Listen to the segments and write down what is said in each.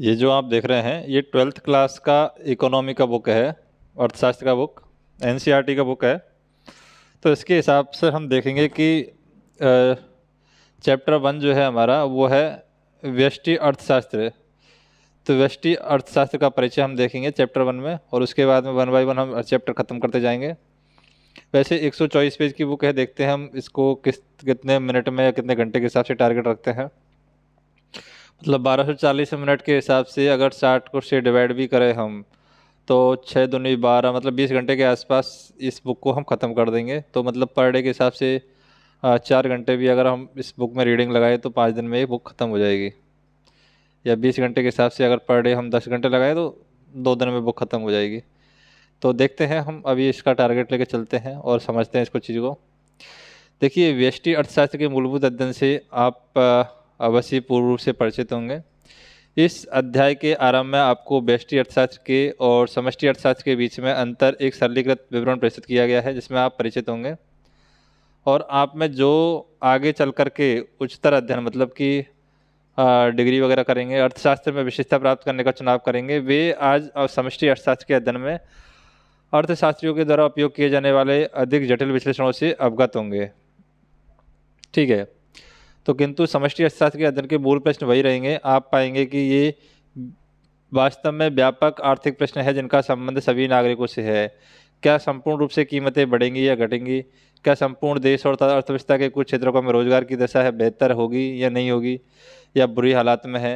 ये जो आप देख रहे हैं ये ट्वेल्थ क्लास का इकोनॉमी का बुक है अर्थशास्त्र का बुक एन का बुक है तो इसके हिसाब से हम देखेंगे कि चैप्टर वन जो है हमारा वो है व्यष्टि अर्थशास्त्र तो व्यष्टि अर्थशास्त्र का परिचय हम देखेंगे चैप्टर वन में और उसके बाद में वन बाई वन हम चैप्टर ख़त्म करते जाएंगे वैसे एक पेज की बुक है देखते हैं हम इसको किस कितने मिनट में या कितने घंटे के हिसाब से टारगेट रखते हैं मतलब 1240 मिनट के हिसाब से अगर 60 को से डिवाइड भी करें हम तो छः दूनी बारह मतलब बीस घंटे के आसपास इस बुक को हम ख़त्म कर देंगे तो मतलब पर डे के हिसाब से चार घंटे भी अगर हम इस बुक में रीडिंग लगाए तो पाँच दिन में ये बुक ख़त्म हो जाएगी या बीस घंटे के हिसाब से अगर पर डे हम दस घंटे लगाए तो दो दिन में बुक ख़त्म हो जाएगी तो देखते हैं हम अभी इसका टारगेट लेके चलते हैं और समझते हैं इसको चीज़ को देखिए व्यष्टि अर्थशास्त्र के मूलभूत अध्ययन से आप अवश्य पूर्व रूप से परिचित होंगे इस अध्याय के आरंभ में आपको बेष्टि अर्थशास्त्र के और समष्टि अर्थशास्त्र के बीच में अंतर एक सरलीकृत विवरण प्रस्तुत किया गया है जिसमें आप परिचित होंगे और आप में जो आगे चल कर के उच्चतर अध्ययन मतलब कि डिग्री वगैरह करेंगे अर्थशास्त्र में विशेषता प्राप्त करने का चुनाव करेंगे वे आज समष्टि अर्थशास्त्र के अध्ययन में अर्थशास्त्रियों के द्वारा उपयोग किए जाने वाले अधिक जटिल विश्लेषणों से अवगत होंगे ठीक है तो किंतु समष्टि अर्थशास्त्र के अध्ययन के मूल प्रश्न वही रहेंगे आप पाएंगे कि ये वास्तव में व्यापक आर्थिक प्रश्न है जिनका संबंध सभी नागरिकों से है क्या संपूर्ण रूप से कीमतें बढ़ेंगी या घटेंगी क्या संपूर्ण देश और अर्थव्यवस्था के कुछ क्षेत्रों में रोजगार की दशा है बेहतर होगी या नहीं होगी या बुरी हालात में है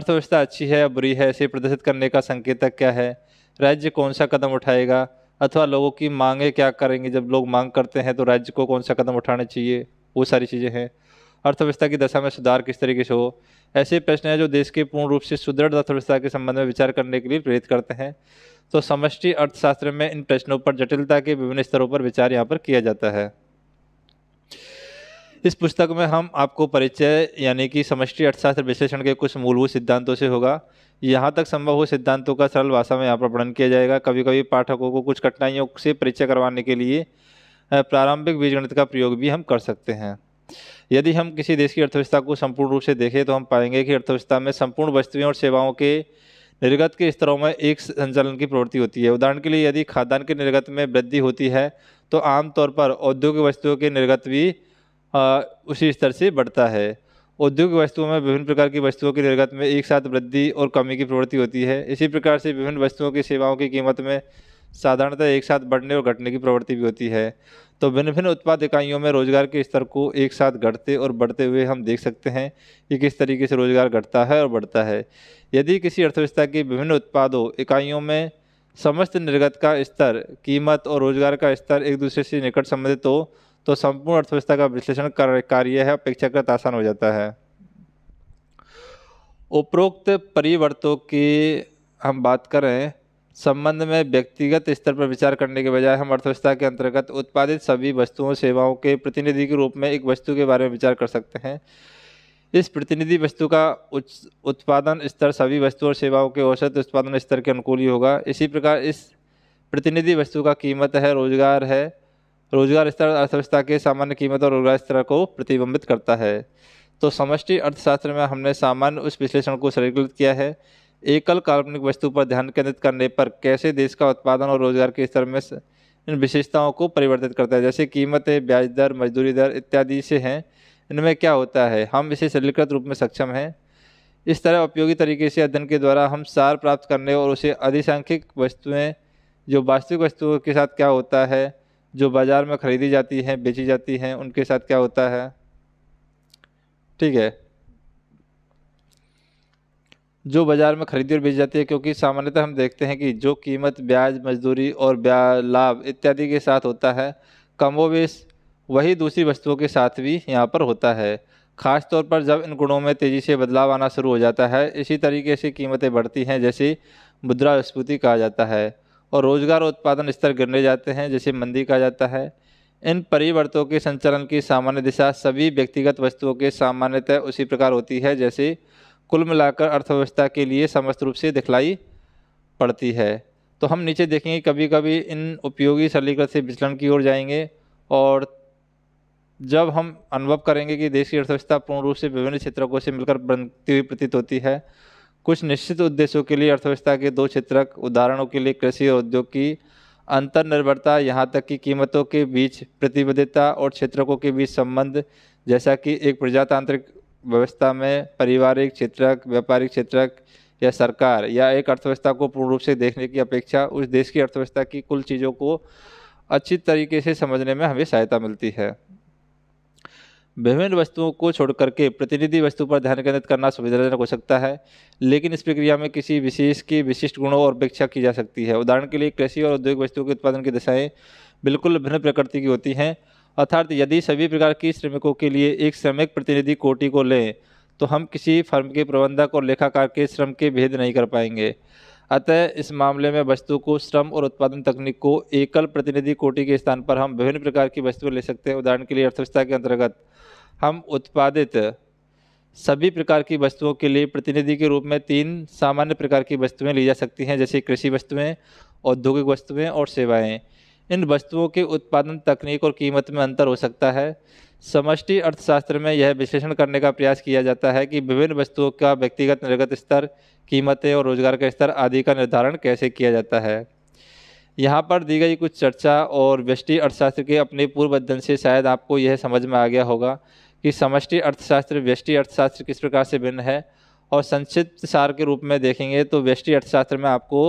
अर्थव्यवस्था अच्छी है या बुरी है इसे प्रदर्शित करने का संकेतक क्या है राज्य कौन सा कदम उठाएगा अथवा लोगों की मांगे क्या करेंगे जब लोग मांग करते हैं तो राज्य को कौन सा कदम उठाना चाहिए वो सारी चीज़ें हैं अर्थव्यवस्था की दशा में सुधार किस तरीके से हो ऐसे प्रश्न हैं जो देश के पूर्ण रूप से सुदृढ़ अर्थव्यवस्था के संबंध में विचार करने के लिए प्रेरित करते हैं तो समष्टि अर्थशास्त्र में इन प्रश्नों पर जटिलता के विभिन्न स्तरों पर विचार यहाँ पर किया जाता है इस पुस्तक में हम आपको परिचय यानी कि समष्टि अर्थशास्त्र विश्लेषण के कुछ मूलभूत सिद्धांतों से होगा यहाँ तक संभव हो सिद्धांतों का सरल भाषा में यहाँ पर वर्णन किया जाएगा कभी कभी पाठकों को कुछ कठिनाइयों से परिचय करवाने के लिए प्रारंभिक बीजगणित का प्रयोग भी हम कर सकते हैं यदि हम किसी देश की अर्थव्यवस्था को संपूर्ण रूप से देखें तो हम पाएंगे कि अर्थव्यवस्था में संपूर्ण वस्तुएं और सेवाओं के निर्गत के स्तरों में एक संचालन की प्रवृत्ति होती है उदाहरण के लिए यदि खाद्यान्न के निर्गत में वृद्धि होती है तो आमतौर पर औद्योगिक वस्तुओं के निर्गत भी उसी स्तर से बढ़ता है औद्योगिक वस्तुओं में विभिन्न प्रकार की वस्तुओं के निर्गत में एक साथ वृद्धि और कमी की प्रवृत्ति होती है इसी प्रकार से विभिन्न वस्तुओं की सेवाओं की कीमत में साधारणतः एक साथ बढ़ने और घटने की प्रवृत्ति भी होती है तो भिन्न भिन्न उत्पाद इकाइयों में रोजगार के स्तर को एक साथ घटते और बढ़ते हुए हम देख सकते हैं कि किस तरीके से रोजगार घटता है और बढ़ता है यदि किसी अर्थव्यवस्था की विभिन्न उत्पादों इकाइयों में समस्त निर्गत का स्तर कीमत और रोजगार का स्तर एक दूसरे से निकट संबंधित हो तो संपूर्ण अर्थव्यवस्था का विश्लेषण कार्य है अपेक्षाकृत आसान हो जाता है उपरोक्त परिवर्तों की हम बात करें संबंध में व्यक्तिगत स्तर पर विचार करने के बजाय हम अर्थव्यवस्था के अंतर्गत उत्पादित सभी वस्तुओं सेवाओं के प्रतिनिधि के रूप में एक वस्तु के बारे में विचार कर सकते हैं इस प्रतिनिधि वस्तु का उच्च उत्पादन स्तर सभी वस्तुओं और सेवाओं के औसत उत्पादन स्तर के अनुकूल ही होगा इसी प्रकार इस प्रतिनिधि वस्तु का कीमत है रोजगार है रोजगार स्तर अर्थव्यवस्था के सामान्य कीमत और रोजगार स्तर को प्रतिबिंबित करता है तो समष्टि अर्थशास्त्र में हमने सामान्य उस विश्लेषण को सरलीकृत किया है एकल काल्पनिक वस्तु पर ध्यान केंद्रित करने पर कैसे देश का उत्पादन और रोजगार के स्तर में इन विशेषताओं को परिवर्तित करता है जैसे कीमतें ब्याज दर मजदूरी दर इत्यादि से हैं इनमें क्या होता है हम इसे सरलीकृत रूप में सक्षम हैं इस तरह उपयोगी तरीके से अध्ययन के द्वारा हम सार प्राप्त करने और उसे अधिसंख्यक वस्तुएं जो वास्तविक वस्तुओं के साथ क्या होता है जो बाज़ार में खरीदी जाती हैं बेची जाती हैं उनके साथ क्या होता है ठीक है जो बाज़ार में खरीदी और बेची जाती है क्योंकि सामान्यतः हम देखते हैं कि जो कीमत ब्याज मजदूरी और ब्याज लाभ इत्यादि के साथ होता है कमोवेश वही दूसरी वस्तुओं के साथ भी यहाँ पर होता है खास तौर पर जब इन गुणों में तेज़ी से बदलाव आना शुरू हो जाता है इसी तरीके से कीमतें बढ़ती हैं जैसे मुद्रा मुद्रास्फूर्ति कहा जाता है और रोजगार उत्पादन स्तर गिरने जाते हैं जैसे मंदी कहा जाता है इन परिवर्तों के संचालन की सामान्य दिशा सभी व्यक्तिगत वस्तुओं के सामान्यतः उसी प्रकार होती है जैसे कुल मिलाकर अर्थव्यवस्था के लिए समस्त रूप से दिखलाई पड़ती है तो हम नीचे देखेंगे कभी कभी इन उपयोगी सरलीकृत से विचलन की ओर जाएंगे और जब हम अनुभव करेंगे कि देश की अर्थव्यवस्था पूर्ण रूप से विभिन्न क्षेत्रकों से मिलकर बनती हुई प्रतीत होती है कुछ निश्चित उद्देश्यों के लिए अर्थव्यवस्था के दो क्षेत्रक उदाहरणों के लिए कृषि और उद्योग की अंतर्निर्भरता यहाँ तक कि कीमतों के बीच प्रतिबद्धता और क्षेत्रकों के बीच संबंध जैसा कि एक प्रजातांत्रिक व्यवस्था में पारिवारिक क्षेत्रक व्यापारिक क्षेत्रक या सरकार या एक अर्थव्यवस्था को पूर्ण रूप से देखने की अपेक्षा उस देश की अर्थव्यवस्था की कुल चीज़ों को अच्छी तरीके से समझने में हमें सहायता मिलती है विभिन्न वस्तुओं को छोड़कर के प्रतिनिधि वस्तु पर ध्यान केंद्रित करना सुविधाजनक हो सकता है लेकिन इस प्रक्रिया में किसी विशेष की विशिष्ट गुणों और अपेक्षा की जा सकती है उदाहरण के लिए कृषि और औद्योगिक वस्तुओं के उत्पादन की दशाएँ बिल्कुल भिन्न प्रकृति की होती हैं अर्थात यदि सभी प्रकार की श्रमिकों के लिए एक श्रमिक प्रतिनिधि कोटि को लें तो हम किसी फर्म के प्रबंधक और लेखाकार के श्रम के भेद नहीं कर पाएंगे अतः इस मामले में वस्तु को श्रम और उत्पादन तकनीक को एकल प्रतिनिधि कोटि के स्थान पर हम विभिन्न प्रकार की वस्तुएं ले सकते हैं उदाहरण के लिए अर्थव्यवस्था के अंतर्गत हम उत्पादित सभी प्रकार की वस्तुओं के लिए प्रतिनिधि के रूप में तीन सामान्य प्रकार की वस्तुएं ली जा सकती हैं जैसे कृषि वस्तुएं औद्योगिक वस्तुएं और सेवाएं इन वस्तुओं के उत्पादन तकनीक और कीमत में अंतर हो सकता है समष्टि अर्थशास्त्र में यह विश्लेषण करने का प्रयास किया जाता है कि विभिन्न वस्तुओं का व्यक्तिगत निर्गत स्तर कीमतें और रोजगार का स्तर आदि का निर्धारण कैसे किया जाता है यहाँ पर दी गई कुछ चर्चा और व्यष्टि अर्थशास्त्र के अपने पूर्व अध्ययन से शायद आपको यह समझ में आ गया होगा कि समष्टि अर्थशास्त्र व्यष्टि अर्थशास्त्र किस प्रकार से भिन्न है और संक्षिप्त सार के रूप में देखेंगे तो व्यष्टि अर्थशास्त्र में आपको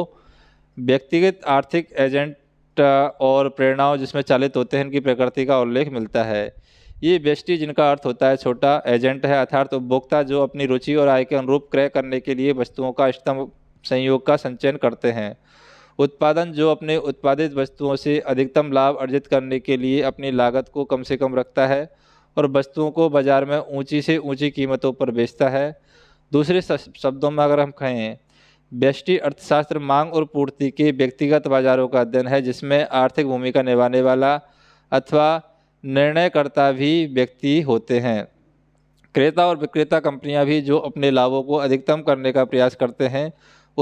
व्यक्तिगत आर्थिक एजेंट और प्रेरणाओं जिसमें चालित होते हैं इनकी प्रकृति का उल्लेख मिलता है ये व्यष्टि जिनका अर्थ होता है छोटा एजेंट है अर्थात उपभोक्ता जो अपनी रुचि और आय के अनुरूप क्रय करने के लिए वस्तुओं का इष्टतम संयोग का संचयन करते हैं उत्पादन जो अपने उत्पादित वस्तुओं से अधिकतम लाभ अर्जित करने के लिए अपनी लागत को कम से कम रखता है और वस्तुओं को बाज़ार में ऊंची से ऊंची कीमतों पर बेचता है दूसरे शब्दों में अगर हम कहें व्यष्टि अर्थशास्त्र मांग और पूर्ति के व्यक्तिगत बाजारों का अध्ययन है जिसमें आर्थिक भूमिका निभाने वाला अथवा निर्णयकर्ता भी व्यक्ति होते हैं क्रेता और विक्रेता कंपनियां भी जो अपने लाभों को अधिकतम करने का प्रयास करते हैं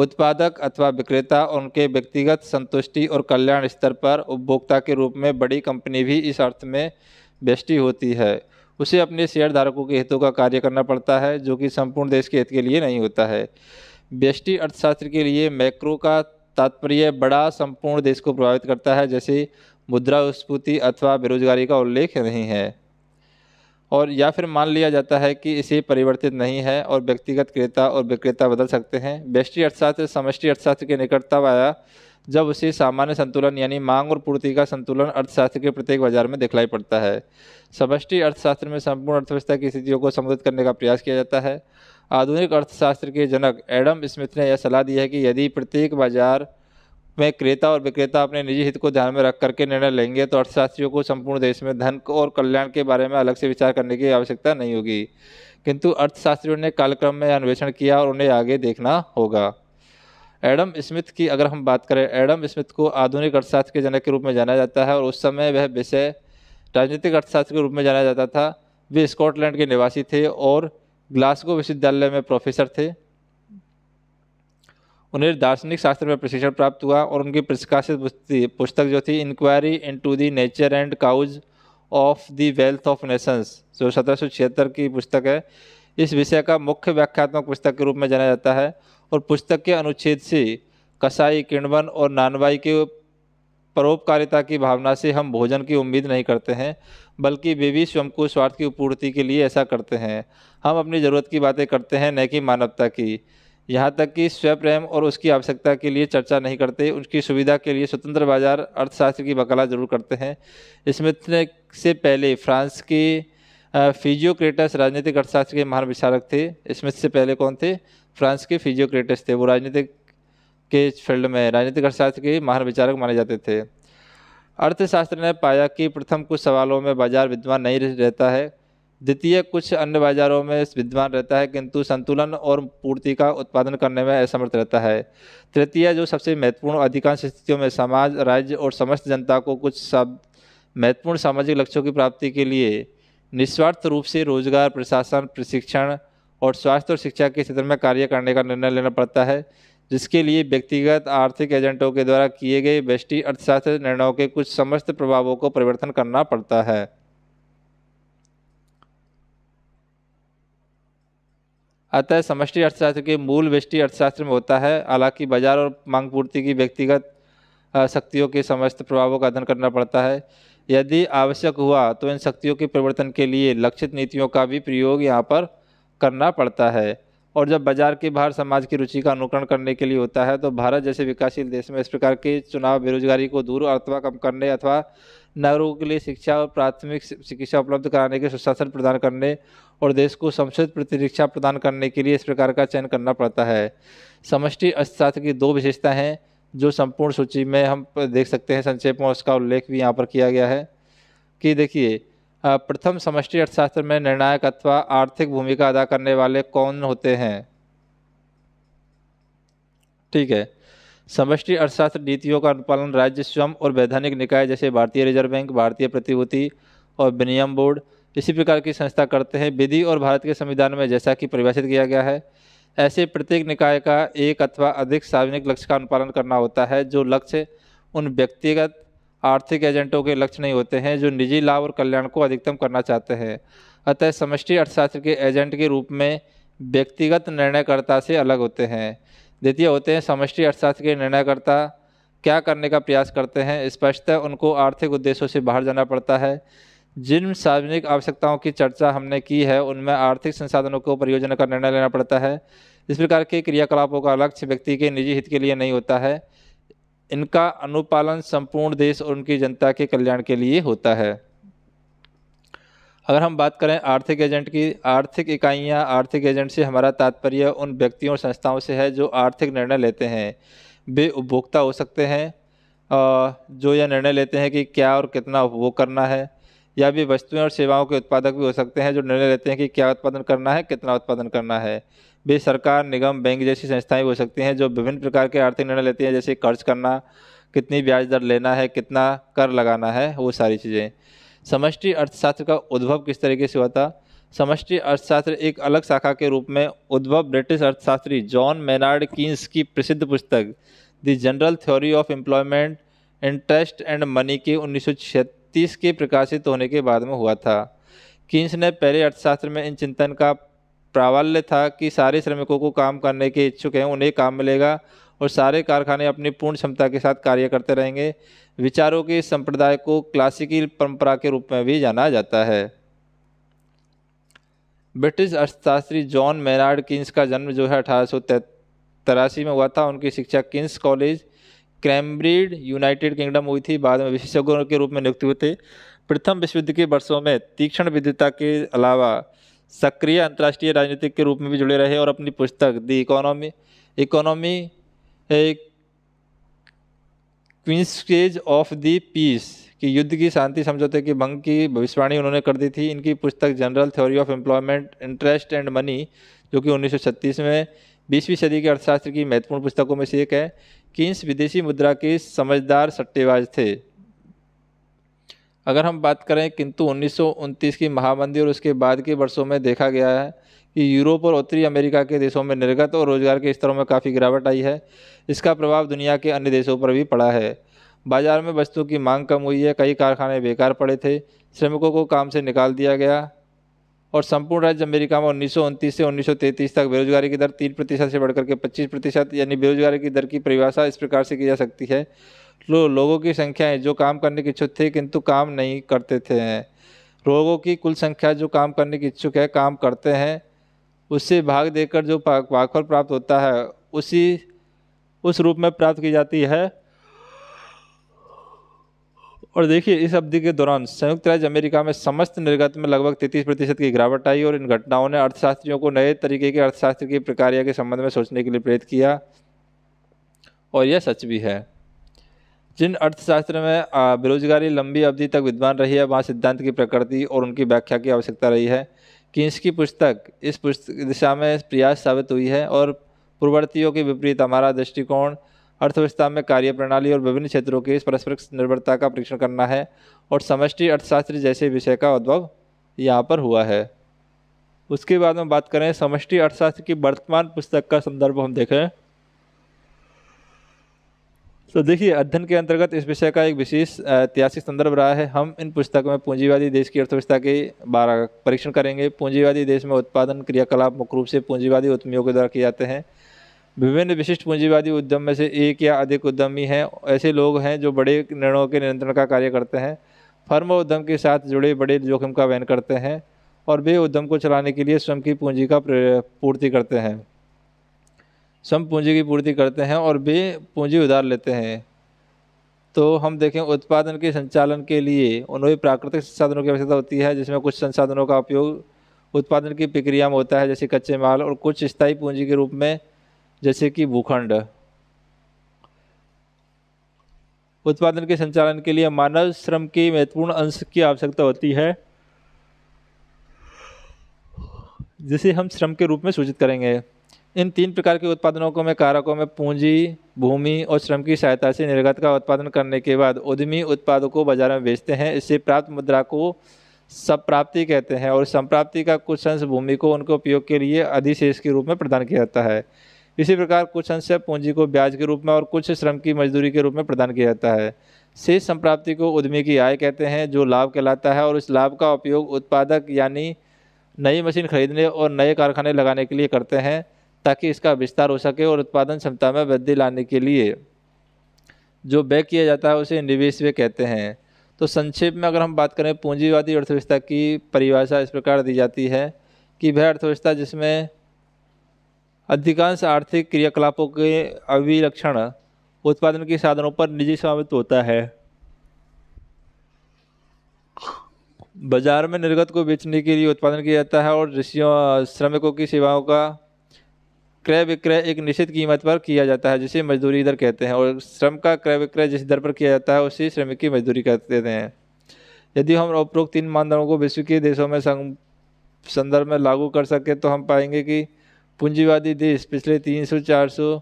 उत्पादक अथवा विक्रेता उनके व्यक्तिगत संतुष्टि और कल्याण स्तर पर उपभोक्ता के रूप में बड़ी कंपनी भी इस अर्थ में व्यष्टि होती है उसे अपने शेयरधारकों के हितों का कार्य करना पड़ता है जो कि संपूर्ण देश के हित के लिए नहीं होता है व्यष्टि अर्थशास्त्र के लिए मैक्रो का तात्पर्य बड़ा संपूर्ण देश को प्रभावित करता है जैसे मुद्रास्फूर्ति अथवा बेरोजगारी का उल्लेख नहीं है और या फिर मान लिया जाता है कि इसे परिवर्तित नहीं है और व्यक्तिगत क्रेता और विक्रेता बदल सकते हैं व्यष्टि अर्थशास्त्र समष्टि अर्थशास्त्र के निकटता आया जब उसे सामान्य संतुलन यानी मांग और पूर्ति का संतुलन अर्थशास्त्र के प्रत्येक बाजार में दिखलाई पड़ता है समष्टि अर्थशास्त्र में संपूर्ण अर्थव्यवस्था की स्थितियों को संबोधित करने का प्रयास किया जाता है आधुनिक अर्थशास्त्र के जनक एडम स्मिथ ने यह सलाह दी है कि यदि प्रत्येक बाजार में क्रेता और विक्रेता अपने निजी हित को ध्यान में रख करके निर्णय लेंगे तो अर्थशास्त्रियों को संपूर्ण देश में धन और कल्याण के बारे में अलग से विचार करने की आवश्यकता नहीं होगी किंतु अर्थशास्त्रियों ने कालक्रम में अन्वेषण किया और उन्हें आगे देखना होगा एडम स्मिथ की अगर हम बात करें एडम स्मिथ को आधुनिक अर्थशास्त्र के जनक के रूप में जाना जाता है और उस समय वह विषय राजनीतिक अर्थशास्त्र के रूप में जाना जाता था वे स्कॉटलैंड के निवासी थे और ग्लासगो विश्वविद्यालय में प्रोफेसर थे उन्हें दार्शनिक शास्त्र में प्रशिक्षण प्राप्त हुआ और उनकी प्रकाशित पुस्तक जो थी inquiry into the nature and causes of the wealth of nations जो सत्रह की पुस्तक है इस विषय का मुख्य व्याख्यात्मक पुस्तक के रूप में जाना जाता है और पुस्तक के अनुच्छेद से कसाई किणवन और नानवाई के परोपकारिता की भावना से हम भोजन की उम्मीद नहीं करते हैं बल्कि वे भी स्वयं को स्वार्थ की पूर्ति के लिए ऐसा करते हैं हम अपनी ज़रूरत की बातें करते हैं न कि मानवता की यहाँ तक कि स्वप्रेम और उसकी आवश्यकता के लिए चर्चा नहीं करते उसकी सुविधा के लिए स्वतंत्र बाजार अर्थशास्त्र की बकला जरूर करते हैं स्मिथ ने से पहले फ्रांस के फिजियोक्रेटस राजनीतिक अर्थशास्त्र के महान विचारक थे स्मिथ से पहले कौन थे फ्रांस के फिजियोक्रेटस थे वो राजनीतिक के फील्ड में राजनीतिक अर्थशास्त्र के महान विचारक माने जाते थे अर्थशास्त्र ने पाया कि प्रथम कुछ सवालों में बाजार विद्वान नहीं रहता है द्वितीय कुछ अन्य बाजारों में विद्वान रहता है किंतु संतुलन और पूर्ति का उत्पादन करने में असमर्थ रहता है तृतीय जो सबसे महत्वपूर्ण अधिकांश स्थितियों में समाज राज्य और समस्त जनता को कुछ सब महत्वपूर्ण सामाजिक लक्ष्यों की प्राप्ति के लिए निस्वार्थ रूप से रोजगार प्रशासन प्रशिक्षण और स्वास्थ्य और शिक्षा के क्षेत्र में कार्य करने का निर्णय लेना पड़ता है जिसके लिए व्यक्तिगत आर्थिक एजेंटों के द्वारा किए गए व्यष्टि अर्थशास्त्र निर्णयों के कुछ समस्त प्रभावों को परिवर्तन करना पड़ता है अतः समष्टि अर्थशास्त्र के मूल व्यष्टि अर्थशास्त्र में होता है हालांकि बाजार और मांग पूर्ति की व्यक्तिगत शक्तियों के समस्त प्रभावों का अध्ययन करना पड़ता है यदि आवश्यक हुआ तो इन शक्तियों के परिवर्तन के लिए लक्षित नीतियों का भी प्रयोग यहाँ पर करना पड़ता है और जब बाजार के बाहर समाज की रुचि का अनुकरण करने के लिए होता है तो भारत जैसे विकासशील देश में इस प्रकार के चुनाव बेरोजगारी को दूर अथवा कम करने अथवा नागरिकों के लिए शिक्षा और प्राथमिक चिकित्सा उपलब्ध कराने के सुशासन प्रदान करने और देश को समुचित प्रतिरक्षा प्रदान करने के लिए इस प्रकार का चयन करना पड़ता है समष्टि अर्थशास्त्र की दो विशेषता हैं जो संपूर्ण सूची में हम देख सकते हैं संक्षेप में उसका उल्लेख भी यहाँ पर किया गया है कि देखिए प्रथम समष्टि अर्थशास्त्र में निर्णायक अथवा आर्थिक भूमिका अदा करने वाले कौन होते हैं ठीक है समष्टि अर्थशास्त्र नीतियों का अनुपालन राज्य स्वयं और वैधानिक निकाय जैसे भारतीय रिजर्व बैंक भारतीय प्रतिभूति और विनियम बोर्ड इसी प्रकार की संस्था करते हैं विधि और भारत के संविधान में जैसा कि परिभाषित किया गया है ऐसे प्रत्येक निकाय का एक अथवा अधिक सार्वजनिक लक्ष्य का अनुपालन करना होता है जो लक्ष्य उन व्यक्तिगत आर्थिक एजेंटों के लक्ष्य नहीं होते हैं जो निजी लाभ और कल्याण को अधिकतम करना चाहते हैं अतः समष्टि अर्थशास्त्र के एजेंट के रूप में व्यक्तिगत निर्णयकर्ता से अलग होते हैं द्वितीय होते हैं समष्टि अर्थशास्त्र के निर्णयकर्ता क्या करने का प्रयास करते हैं स्पष्टतः उनको आर्थिक उद्देश्यों से बाहर जाना पड़ता है जिन सार्वजनिक आवश्यकताओं की चर्चा हमने की है उनमें आर्थिक संसाधनों को परियोजना का निर्णय लेना पड़ता है इस प्रकार के क्रियाकलापों का लक्ष्य व्यक्ति के निजी हित के लिए नहीं होता है इनका अनुपालन संपूर्ण देश और उनकी जनता के कल्याण के लिए होता है अगर हम बात करें आर्थिक एजेंट की आर्थिक इकाइयाँ आर्थिक एजेंट से हमारा तात्पर्य उन व्यक्तियों और संस्थाओं से है जो आर्थिक निर्णय लेते हैं वे उपभोक्ता हो सकते हैं जो यह निर्णय लेते हैं कि क्या और कितना उपभोग करना है या भी वस्तुएं और सेवाओं के उत्पादक भी हो सकते हैं जो निर्णय लेते हैं कि क्या उत्पादन करना है कितना उत्पादन करना है भी सरकार निगम बैंक जैसी संस्थाएं हो सकती हैं जो विभिन्न प्रकार के आर्थिक निर्णय लेती हैं जैसे कर्ज करना कितनी ब्याज दर लेना है कितना कर लगाना है वो सारी चीज़ें समष्टि अर्थशास्त्र का उद्भव किस तरीके से हुआ था समष्टि अर्थशास्त्र एक अलग शाखा के रूप में उद्भव ब्रिटिश अर्थशास्त्री जॉन मेनार्ड कीन्स की प्रसिद्ध पुस्तक the general theory of employment interest and money के उन्नीस के प्रकाशित होने के बाद में हुआ था किन्स ने पहले अर्थशास्त्र में इन चिंतन का प्राबल्य था कि सारे श्रमिकों को काम करने के इच्छुक हैं उन्हें काम मिलेगा और सारे कारखाने अपनी पूर्ण क्षमता के साथ कार्य करते रहेंगे विचारों के इस संप्रदाय को क्लासिकी परंपरा के रूप में भी जाना जाता है ब्रिटिश अर्थशास्त्री जॉन मेनार्ड किन्स का जन्म जो है अठारह में हुआ था उनकी शिक्षा King's college Cambridge United Kingdom हुई थी बाद में विशेषज्ञों के रूप में नियुक्त हुए थे प्रथम विश्व युद्ध के वर्षों में तीक्ष्ण विद्युता के अलावा सक्रिय अंतर्राष्ट्रीय राजनीति के रूप में भी जुड़े रहे और अपनी पुस्तक the economy economy consequences of the peace कि युद्ध की शांति समझौते की भंग की भविष्यवाणी उन्होंने कर दी थी इनकी पुस्तक general theory of employment interest and money जो कि उन्नीस में बीसवीं सदी के अर्थशास्त्र की महत्वपूर्ण पुस्तकों में से एक है किन्स विदेशी मुद्रा के समझदार सट्टेबाज थे अगर हम बात करें किंतु उन्नीस की महामंदी और उसके बाद के वर्षों में देखा गया है कि यूरोप और उत्तरी अमेरिका के देशों में निर्गत और रोजगार के स्तरों में काफ़ी गिरावट आई है इसका प्रभाव दुनिया के अन्य देशों पर भी पड़ा है बाजार में वस्तुओं की मांग कम हुई है कई कारखाने बेकार पड़े थे श्रमिकों को काम से निकाल दिया गया और संपूर्ण राज्य अमेरिका में उन्नीस से उन्नीस तक बेरोजगारी की दर तीन प्रतिशत से बढ़कर के पच्चीस प्रतिशत यानी बेरोजगारी की दर की परिभाषा इस प्रकार से की जा सकती है लो, लोगों की संख्या है जो काम करने के इच्छुक थे किंतु काम नहीं करते थे लोगों की कुल संख्या जो काम करने की इच्छुक है काम करते हैं उससे भाग देकर जो पाखल प्राप्त होता है उसी उस रूप में प्राप्त की जाती है और देखिए इस अवधि के दौरान संयुक्त राज्य अमेरिका में समस्त निर्गत में लगभग तैंतीस प्रतिशत की गिरावट आई और इन घटनाओं ने अर्थशास्त्रियों को नए तरीके के अर्थशास्त्र की प्रक्रिया के संबंध में सोचने के लिए प्रेरित किया और यह सच भी है जिन अर्थशास्त्र में बेरोजगारी लंबी अवधि तक विद्वान रही है वहाँ सिद्धांत की प्रकृति और उनकी व्याख्या की आवश्यकता रही है किंस की पुस्तक इस पुस्तक दिशा में प्रयास साबित हुई है और पूर्ववर्तियों के विपरीत हमारा दृष्टिकोण अर्थव्यवस्था में कार्यप्रणाली और विभिन्न क्षेत्रों की परस्पर निर्भरता का परीक्षण करना है और समष्टि अर्थशास्त्र जैसे विषय का उद्भव यहाँ पर हुआ है उसके बाद में बात करें समष्टि अर्थशास्त्र की वर्तमान पुस्तक का संदर्भ हम देखें तो देखिए अध्ययन के अंतर्गत इस विषय का एक विशेष ऐतिहासिक संदर्भ रहा है हम इन पुस्तक में पूंजीवादी देश की अर्थव्यवस्था के बारह परीक्षण करेंगे पूंजीवादी देश में उत्पादन क्रियाकलाप मुख्य रूप से पूंजीवादी उद्यमियों के द्वारा किए जाते हैं विभिन्न विशिष्ट पूंजीवादी उद्यम में से एक या अधिक उद्यमी हैं ऐसे लोग हैं जो बड़े निर्णयों के नियंत्रण का कार्य करते हैं फर्म उद्यम के साथ जुड़े बड़े जोखिम का वहन करते हैं और वे उद्यम को चलाने के लिए स्वयं की पूंजी का पूर्ति करते हैं स्वयं पूंजी की पूर्ति करते हैं और वे पूंजी उधार लेते हैं तो हम देखें उत्पादन के संचालन के लिए उन्हें प्राकृतिक संसाधनों की आवश्यकता होती है जिसमें कुछ संसाधनों का उपयोग उत्पादन की प्रक्रिया में होता है जैसे कच्चे माल और कुछ स्थायी पूंजी के रूप में जैसे कि भूखंड उत्पादन के संचालन के लिए मानव श्रम के महत्वपूर्ण अंश की आवश्यकता होती है जिसे हम श्रम के रूप में सूचित करेंगे इन तीन प्रकार के उत्पादनों को में कारकों में पूंजी भूमि और श्रम की सहायता से निर्गत का उत्पादन करने के बाद उद्यमी उत्पादों को बाजार में बेचते हैं इससे प्राप्त मुद्रा को सप्राप्ति कहते हैं और संप्राप्ति का कुछ अंश भूमि को उनके उपयोग के लिए अधिशेष के रूप में प्रदान किया जाता है इसी प्रकार कुछ अंश पूंजी को ब्याज के रूप में और कुछ श्रम की मजदूरी के रूप में प्रदान किया जाता है शेष संप्राप्ति को उद्यमी की आय कहते हैं जो लाभ कहलाता है और इस लाभ का उपयोग उत्पादक यानी नई मशीन खरीदने और नए कारखाने लगाने के लिए करते हैं ताकि इसका विस्तार हो सके और उत्पादन क्षमता में वृद्धि लाने के लिए जो व्यय किया जाता है उसे निवेश व्यय कहते हैं तो संक्षेप में अगर हम बात करें पूंजीवादी अर्थव्यवस्था की परिभाषा इस प्रकार दी जाती है कि वह अर्थव्यवस्था जिसमें अधिकांश आर्थिक क्रियाकलापों के अभिलक्षण उत्पादन के साधनों पर निजी स्वामित्व होता है बाजार में निर्गत को बेचने के लिए उत्पादन किया जाता है और ऋषियों श्रमिकों की सेवाओं का क्रय विक्रय एक निश्चित कीमत पर किया जाता है जिसे मजदूरी दर कहते हैं और श्रम का क्रय विक्रय जिस दर पर किया जाता है उसी श्रमिक की मजदूरी कहते हैं यदि हम उपरोक्त तीन मानदंडों को विश्व के देशों में संदर्भ में लागू कर सकें तो हम पाएंगे कि पूंजीवादी देश पिछले 300-400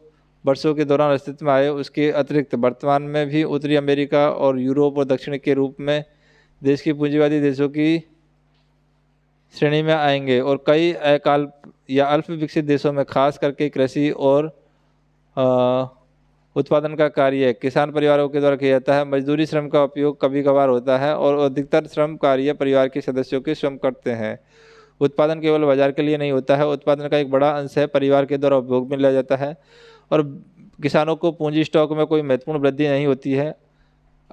वर्षों के दौरान अस्तित्व में आए उसके अतिरिक्त वर्तमान में भी उत्तरी अमेरिका और यूरोप और दक्षिण के रूप में देश की पूंजीवादी देशों की श्रेणी में आएंगे और कई अकाल या अल्प विकसित देशों में खास करके कृषि और उत्पादन का कार्य किसान परिवारों के द्वारा किया जाता है मजदूरी श्रम का उपयोग कभी कभार होता है और अधिकतर श्रम कार्य परिवार के सदस्यों के श्रम करते हैं उत्पादन केवल बाजार के लिए नहीं होता है उत्पादन का एक बड़ा अंश है परिवार के द्वारा उपयोग में लिया जाता है और किसानों को पूंजी स्टॉक में कोई महत्वपूर्ण वृद्धि नहीं होती है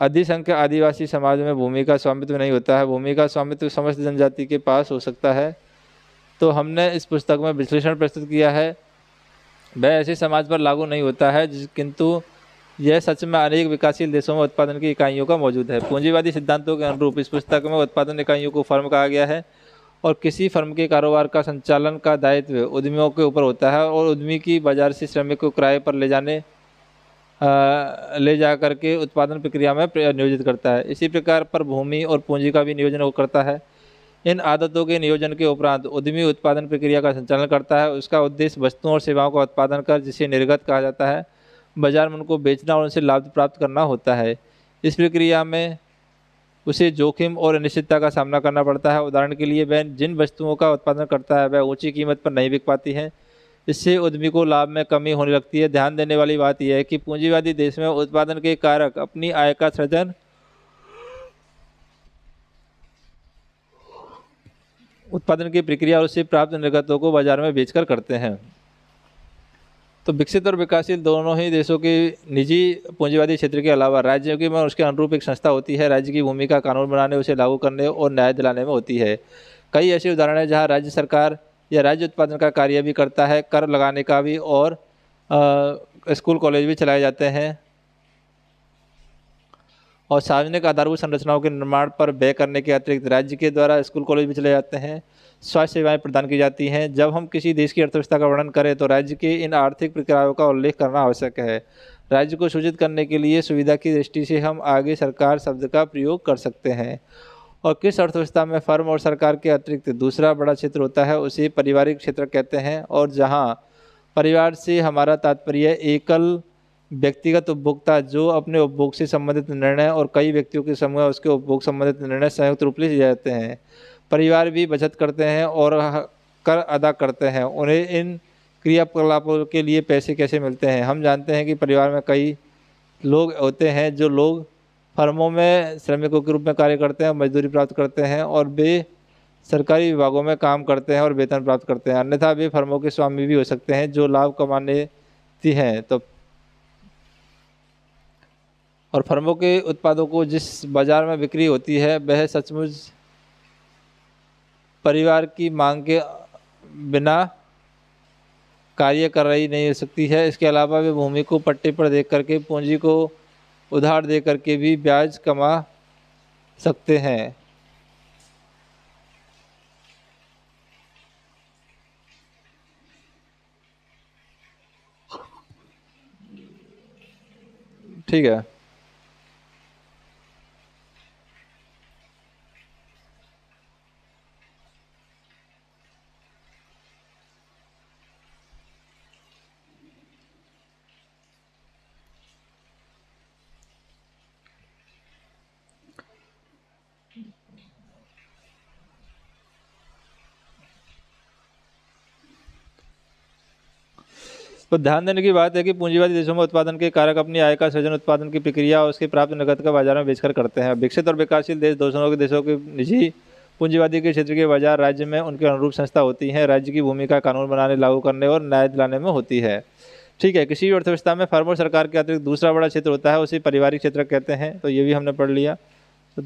अधिसंख्य आदिवासी समाज में भूमि का स्वामित्व नहीं होता है भूमि का स्वामित्व समस्त जनजाति के पास हो सकता है तो हमने इस पुस्तक में विश्लेषण प्रस्तुत किया है वह ऐसे समाज पर लागू नहीं होता है किंतु यह सच में अनेक विकासशील देशों में उत्पादन की इकाइयों का मौजूद है पूंजीवादी सिद्धांतों के अनुरूप इस पुस्तक में उत्पादन इकाइयों को फर्म कहा गया है और किसी फर्म के कारोबार का संचालन का दायित्व उद्यमियों के ऊपर होता है और उद्यमी की बाजार से श्रमिक को किराए पर ले जाने आ, ले जा करके उत्पादन प्रक्रिया में नियोजित करता है इसी प्रकार पर भूमि और पूंजी का भी नियोजन करता है इन आदतों के नियोजन के उपरांत उद्यमी उत्पादन प्रक्रिया का संचालन करता है उसका उद्देश्य वस्तुओं और सेवाओं का उत्पादन कर जिसे निर्गत कहा जाता है बाजार में उनको बेचना और उनसे लाभ प्राप्त करना होता है इस प्रक्रिया में उसे जोखिम और अनिश्चितता का सामना करना पड़ता है उदाहरण के लिए वह जिन वस्तुओं का उत्पादन करता है वह ऊंची कीमत पर नहीं बिक पाती है इससे उद्यमी को लाभ में कमी होने लगती है ध्यान देने वाली बात यह है कि पूंजीवादी देश में उत्पादन के कारक अपनी आय का सृजन उत्पादन की प्रक्रिया और उससे प्राप्त निर्गतों को बाजार में बेचकर करते हैं तो विकसित और विकासशील दोनों ही देशों के निजी पूंजीवादी क्षेत्र के अलावा राज्यों की में उसके अनुरूप एक संस्था होती है राज्य की भूमिका कानून बनाने उसे लागू करने और न्याय दिलाने में होती है कई ऐसे उदाहरण हैं जहाँ राज्य सरकार या राज्य उत्पादन का कार्य भी करता है कर लगाने का भी और स्कूल कॉलेज भी चलाए जाते हैं और सार्वजनिक आधारभूत संरचनाओं के निर्माण पर व्यय करने के अतिरिक्त राज्य के द्वारा स्कूल कॉलेज भी चले जाते हैं स्वास्थ्य सेवाएं प्रदान की जाती हैं जब हम किसी देश की अर्थव्यवस्था का वर्णन करें तो राज्य के इन आर्थिक प्रक्रियाओं का उल्लेख करना आवश्यक है राज्य को सूचित करने के लिए सुविधा की दृष्टि से हम आगे सरकार शब्द का प्रयोग कर सकते हैं और किस अर्थव्यवस्था में फर्म और सरकार के अतिरिक्त दूसरा बड़ा क्षेत्र होता है उसे पारिवारिक क्षेत्र कहते हैं और जहाँ परिवार से हमारा तात्पर्य एकल व्यक्तिगत उपभोक्ता जो अपने उपभोग से संबंधित निर्णय और कई व्यक्तियों के समूह उसके उपभोग संबंधित निर्णय संयुक्त रूप लिए जाते हैं परिवार भी बचत करते हैं और कर अदा करते हैं उन्हें इन क्रियाकलापों के लिए पैसे कैसे मिलते हैं हम जानते हैं कि परिवार में कई लोग होते हैं जो लोग फर्मों में श्रमिकों के रूप में कार्य करते हैं मजदूरी प्राप्त करते हैं और वे सरकारी विभागों में काम करते हैं और वेतन प्राप्त करते हैं अन्यथा वे फर्मों के स्वामी भी हो सकते हैं जो लाभ कमाने हैं तो और फर्मों के उत्पादों को जिस बाज़ार में बिक्री होती है वह सचमुच परिवार की मांग के बिना कार्य कर रही नहीं हो सकती है इसके अलावा वे भूमि को पट्टे पर देख करके पूंजी को उधार दे करके भी ब्याज कमा सकते हैं ठीक है तो ध्यान देने की बात है कि पूंजीवादी देशों में उत्पादन के कारक अपनी आय का सृजन उत्पादन की प्रक्रिया और उसकी प्राप्त नगद का बाजार में बेचकर करते हैं विकसित और विकासशील देश दोनों के देशों के निजी पूंजीवादी के क्षेत्र के बाजार राज्य में उनके अनुरूप संस्था होती है राज्य की भूमिका कानून बनाने लागू करने और न्याय दिलाने में होती है ठीक है किसी भी अर्थव्यवस्था में फार्मर सरकार के अतिरिक्त दूसरा बड़ा क्षेत्र होता है उसे पारिवारिक क्षेत्र कहते हैं तो ये भी हमने पढ़ लिया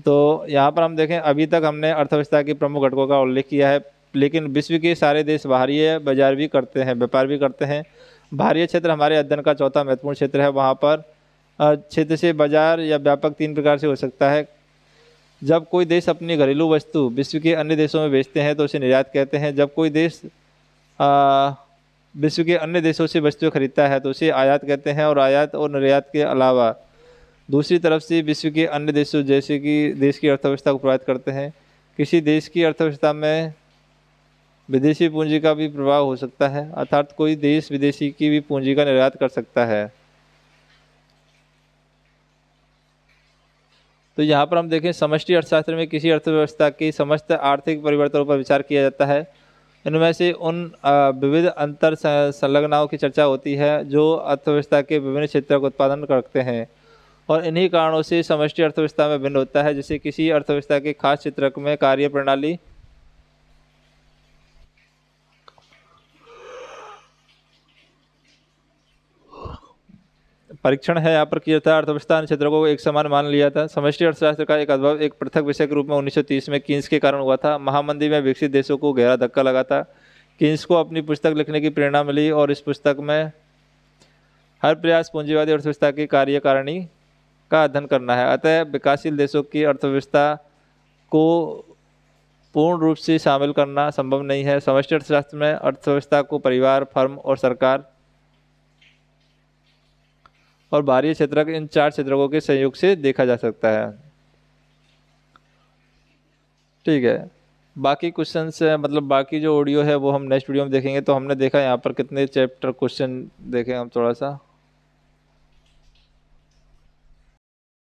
तो यहाँ पर हम देखें अभी तक हमने अर्थव्यवस्था के प्रमुख घटकों का उल्लेख किया है लेकिन विश्व के सारे देश बाहरी बाजार भी करते हैं व्यापार भी करते हैं बाहरी क्षेत्र हमारे अध्ययन का चौथा महत्वपूर्ण क्षेत्र है वहाँ पर क्षेत्र से बाजार या व्यापक तीन प्रकार से हो सकता है जब कोई देश अपनी घरेलू वस्तु विश्व के अन्य देशों में बेचते हैं तो उसे निर्यात कहते हैं जब कोई देश विश्व के अन्य देशों से वस्तुएं खरीदता है तो उसे आयात कहते हैं और आयात और निर्यात के अलावा दूसरी तरफ से विश्व के अन्य देशों जैसे कि देश की अर्थव्यवस्था को प्रभावित करते हैं किसी देश की अर्थव्यवस्था में विदेशी पूंजी का भी प्रभाव हो सकता है अर्थात कोई देश विदेशी की भी पूंजी का निर्यात कर सकता है तो यहाँ पर हम देखें समष्टि अर्थशास्त्र में किसी अर्थव्यवस्था के समस्त आर्थिक परिवर्तनों पर विचार किया जाता है इनमें से उन विविध अंतर संलग्नाओं की चर्चा होती है जो अर्थव्यवस्था के विभिन्न क्षेत्र का उत्पादन करते हैं और इन्हीं कारणों से समष्टि अर्थव्यवस्था में भिन्न होता है जैसे किसी अर्थव्यवस्था के खास क्षेत्र में कार्य प्रणाली परीक्षण है यहाँ पर किया था अर्थव्यवस्था क्षेत्र को एक समान मान लिया था समष्टि अर्थशास्त्र का एक अद्भुत एक पृथक विषय के रूप में 1930 में किन्स के कारण हुआ था महामंदी में विकसित देशों को गहरा धक्का लगा था किन्स को अपनी पुस्तक लिखने की प्रेरणा मिली और इस पुस्तक में हर प्रयास पूंजीवादी अर्थव्यवस्था की कार्यकारिणी का अध्ययन करना है अतः विकासशील देशों की अर्थव्यवस्था को पूर्ण रूप से शामिल करना संभव नहीं है समष्टि अर्थशास्त्र में अर्थव्यवस्था को परिवार फर्म और सरकार और बाहरी क्षेत्र इन चार क्षेत्रों के संयोग से देखा जा सकता है ठीक है बाकी क्वेश्चन मतलब बाकी जो ऑडियो है वो हम नेक्स्ट वीडियो में देखेंगे तो हमने देखा यहाँ पर कितने चैप्टर क्वेश्चन देखे हम थोड़ा सा